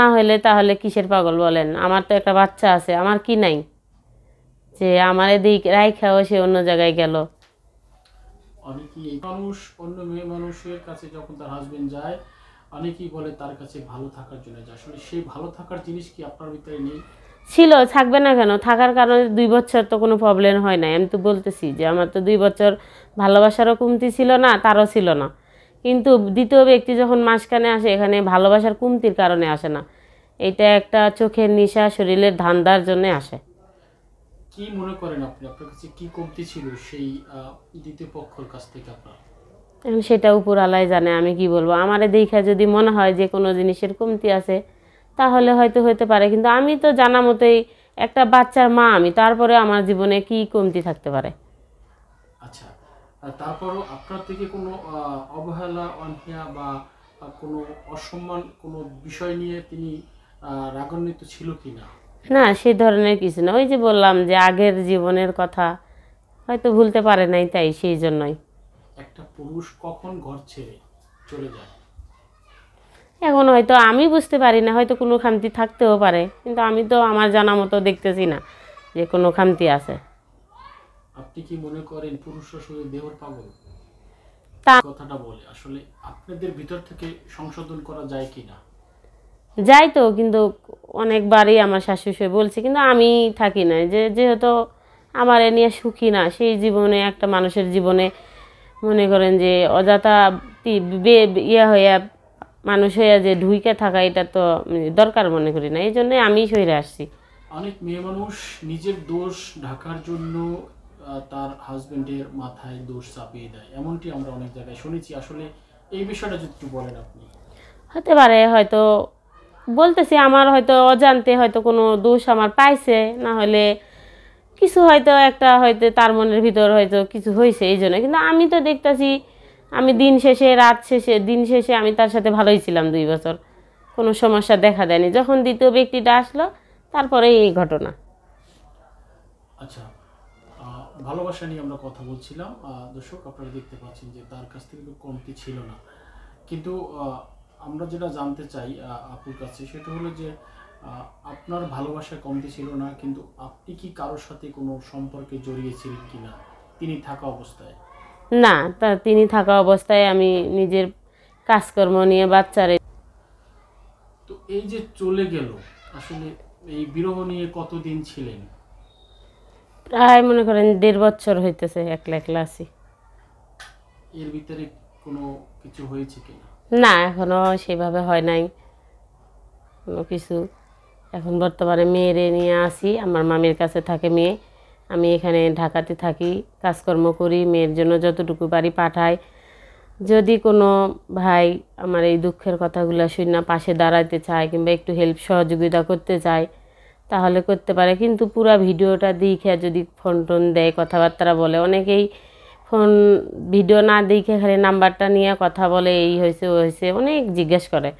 না হলে তাহলে কিসের পাগল বলেন আমার তো একটা বাচ্চা আছে আমার কি নাই যে আমার এদিক রাইখাও সে অন্য জায়গায় গেল মানুষ অন্য মেয়ে মানুষের কাছে যখন তার হাজবেন্ড যায় অনেকেই বলে তার কাছে ভালো থাকার জন্য যায় আসলে সেই ভালো থাকার জিনিস কি আপনার ভিতরে নেই ছিল থাকবে না কেন থাকার কারণে দুই বছর তো কোনো প্রবলেম হয় না আমি তো বলতেছি যে আমার তো দুই বছর ভালোবাসারও কমতি ছিল না তারও ছিল না কিন্তু দ্বিতীয় ব্যক্তি যখন মাঝখানে আসে এখানে ভালোবাসার কমতির কারণে আসে না এটা একটা চোখের নিশা শরীরের ধান্দার জন্য আসে কি মনে করেন আপনি আপনার কাছে কি কমতি ছিল সেই দ্বিতীয় পক্ষের কাছ থেকে আপনার এখন সেটা উপর আলাই জানে আমি কি বলবো আমারে দেখা যদি মনে হয় যে কোনো জিনিসের কমতি আছে তাহলে হয়তো হতে পারে কিন্তু আমি তো জানা মতোই একটা বাচ্চার মা আমি তারপরে আমার জীবনে কি কমতি থাকতে পারে আচ্ছা তারপরও আপনার থেকে কোনো অবহেলা অনহিয়া বা কোনো অসম্মান কোনো বিষয় নিয়ে তিনি রাগান্বিত ছিল কি না না সে ধরনের কিছু না ওই যে বললাম যে আগের জীবনের কথা হয়তো ভুলতে পারে নাই তাই সেই জন্যই একটা পুরুষ কখন ঘর ছেড়ে চলে যায় এখন হয়তো আমি বুঝতে পারি না হয়তো কোনো খামতি থাকতেও পারে কিন্তু আমি তো আমার জানা মতো দেখতেছি না যে কোনো খামতি আছে আপনি কি মনে করেন পুরুষরা শুধু দেহর পাগল কথাটা বলে আসলে আপনাদের ভিতর থেকে সংশোধন করা যায় কি না যাই তো কিন্তু অনেকবারই আমার শাশুড়ি বলছে কিন্তু আমি থাকি না যে যেহেতু আমার এ নিয়ে সুখী না সেই জীবনে একটা মানুষের জীবনে মনে করেন যে অযথা ইয়ে হইয়া মানুষ হইয়া যে ঢুইকে থাকা এটা তো মানে দরকার মনে করি না এই জন্য আমি সরে আসছি অনেক মেয়ে মানুষ নিজের দোষ ঢাকার জন্য তার হাজবেন্ডের মাথায় দোষ চাপিয়ে দেয় এমনটি আমরা অনেক জায়গায় শুনেছি আসলে এই বিষয়টা যদি একটু বলেন আপনি হতে পারে হয়তো বলতেছি আমার হয়তো অজান্তে হয়তো কোনো দোষ আমার পাইছে না হলে কিছু হয়তো একটা হয়তো তার মনের ভিতর হয়তো কিছু হয়েছে এই জন্য কিন্তু আমি তো দেখতেছি আমি দিন শেষে রাত শেষে দিন শেষে আমি তার সাথে ভালোই ছিলাম দুই বছর কোনো সমস্যা দেখা দেয়নি যখন দ্বিতীয় ব্যক্তিটা আসলো তারপরে এই ঘটনা আচ্ছা ভালোবাসা নিয়ে আমরা কথা বলছিলাম দর্শক আপনারা দেখতে পাচ্ছেন যে তার কাছ থেকে কমতি ছিল না কিন্তু আমরা যেটা জানতে চাই আপুর কাছে সেটা হলো যে আপনার ভালোবাসা কমতি ছিল না কিন্তু আপনি কি কারোর সাথে কোনো সম্পর্কে জড়িয়েছিলেন কি না তিনি থাকা অবস্থায় না তা তিনি থাকা অবস্থায় আমি নিজের কাজকর্ম নিয়ে বাচ্চারে তো এই যে চলে গেল আসলে এই বিরহ নিয়ে কতদিন ছিলেন প্রায় মনে করেন দেড় বছর হইতেছে একলা একলা আছি এর ভিতরে কোনো কিছু হয়েছে কি না এখনো সেভাবে হয় নাই কোনো কিছু এখন বর্তমানে মেয়েরে নিয়ে আসি আমার মামির কাছে থাকে মেয়ে আমি এখানে ঢাকাতে থাকি কাজকর্ম করি মেয়ের জন্য যতটুকু বাড়ি পাঠাই যদি কোনো ভাই আমার এই দুঃখের কথাগুলো শুনে পাশে দাঁড়াইতে চায় কিংবা একটু হেল্প সহযোগিতা করতে চায় তাহলে করতে পারে কিন্তু পুরা ভিডিওটা দেখে যদি ফোন টোন দেয় কথাবার্তা বলে অনেকেই ফোন ভিডিও না দেখে খালি নাম্বারটা নিয়ে কথা বলে এই হয়েছে ও হয়েছে অনেক জিজ্ঞেস করে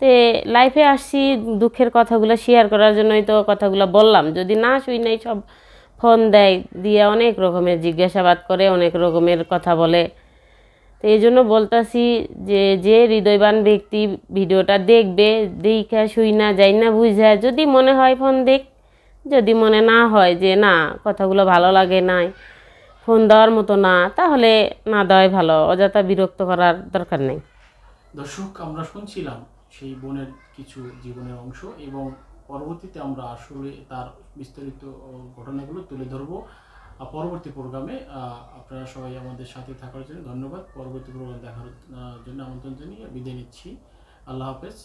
তে লাইফে আসছি দুঃখের কথাগুলো শেয়ার করার জন্যই তো কথাগুলো বললাম যদি না শুই নাই সব ফোন দেয় দিয়ে অনেক রকমের জিজ্ঞাসাবাদ করে অনেক রকমের কথা বলে তো এই জন্য বলতাছি যে যে হৃদয়বান ব্যক্তি ভিডিওটা দেখবে দেখা শুই না যাই না বুঝা যদি মনে হয় ফোন দেখ যদি মনে না হয় যে না কথাগুলো ভালো লাগে নাই ফোন দেওয়ার মতো না তাহলে না দেওয়াই ভালো অযথা বিরক্ত করার দরকার নেই দর্শক আমরা শুনছিলাম সেই বোনের কিছু জীবনের অংশ এবং পরবর্তীতে আমরা আসলে তার বিস্তারিত ঘটনাগুলো তুলে ধরবো পরবর্তী প্রোগ্রামে আপনারা সবাই আমাদের সাথে থাকার জন্য ধন্যবাদ পরবর্তী প্রোগ্রাম দেখার জন্য আমন্ত্রণ জানিয়ে বিদায় নিচ্ছি আল্লাহ হাফেজ